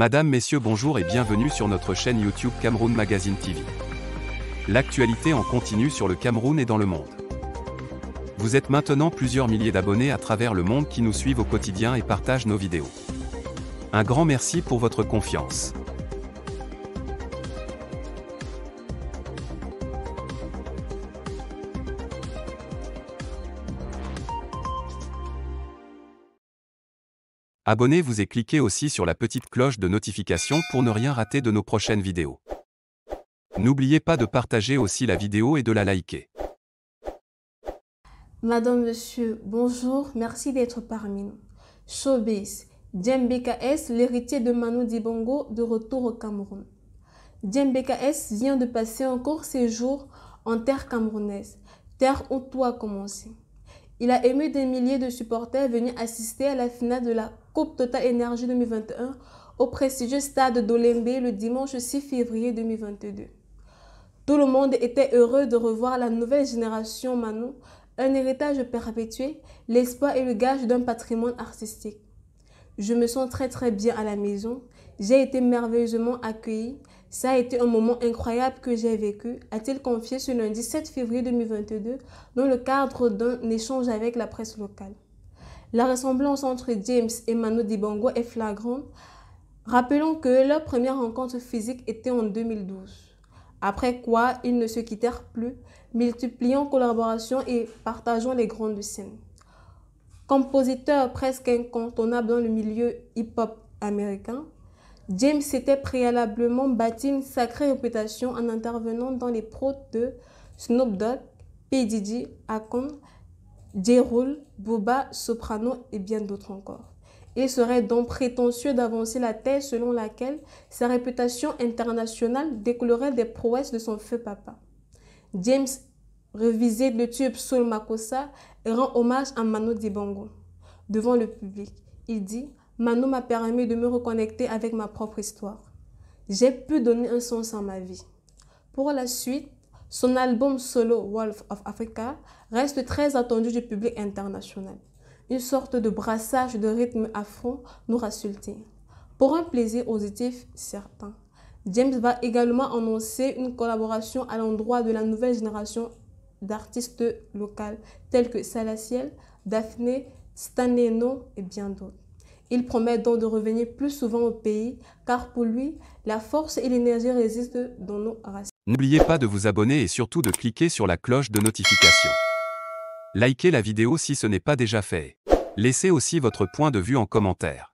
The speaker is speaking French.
Madame, Messieurs, bonjour et bienvenue sur notre chaîne YouTube Cameroun Magazine TV. L'actualité en continue sur le Cameroun et dans le monde. Vous êtes maintenant plusieurs milliers d'abonnés à travers le monde qui nous suivent au quotidien et partagent nos vidéos. Un grand merci pour votre confiance. Abonnez-vous et cliquez aussi sur la petite cloche de notification pour ne rien rater de nos prochaines vidéos. N'oubliez pas de partager aussi la vidéo et de la liker. Madame, Monsieur, bonjour, merci d'être parmi nous. Showbiz, BKS, l'héritier de Manu Dibongo, de retour au Cameroun. BKS vient de passer encore ses jours en terre camerounaise, terre où tout a commencé. Il a ému des milliers de supporters venus assister à la finale de la Coupe Total Énergie 2021 au prestigieux stade d'Olembe le dimanche 6 février 2022. Tout le monde était heureux de revoir la nouvelle génération Manon, un héritage perpétué, l'espoir et le gage d'un patrimoine artistique. Je me sens très très bien à la maison, j'ai été merveilleusement accueillie, ça a été un moment incroyable que j'ai vécu, a-t-il confié ce lundi 7 février 2022 dans le cadre d'un échange avec la presse locale. La ressemblance entre James et Manu Dibango est flagrante. Rappelons que leur première rencontre physique était en 2012. Après quoi, ils ne se quittèrent plus, multipliant collaborations et partageant les grandes scènes. Compositeur presque incontournable dans le milieu hip-hop américain, James s'était préalablement bâti une sacrée réputation en intervenant dans les prods de Snoop Dogg, P. Diddy, Akon, J. Soprano et bien d'autres encore. Il serait donc prétentieux d'avancer la thèse selon laquelle sa réputation internationale découlerait des prouesses de son feu papa. James revisait le tube Soul Makossa et rend hommage à Manu Dibango devant le public. Il dit Manon m'a permis de me reconnecter avec ma propre histoire. J'ai pu donner un sens à ma vie. Pour la suite, son album solo Wolf of Africa reste très attendu du public international. Une sorte de brassage de rythme afro nous rassulte. Pour un plaisir auditif certain, James va également annoncer une collaboration à l'endroit de la nouvelle génération d'artistes locales tels que Salaciel, Daphné, Staneno et bien d'autres. Il promet donc de revenir plus souvent au pays, car pour lui, la force et l'énergie résistent dans nos racines. N'oubliez pas de vous abonner et surtout de cliquer sur la cloche de notification. Likez la vidéo si ce n'est pas déjà fait. Laissez aussi votre point de vue en commentaire.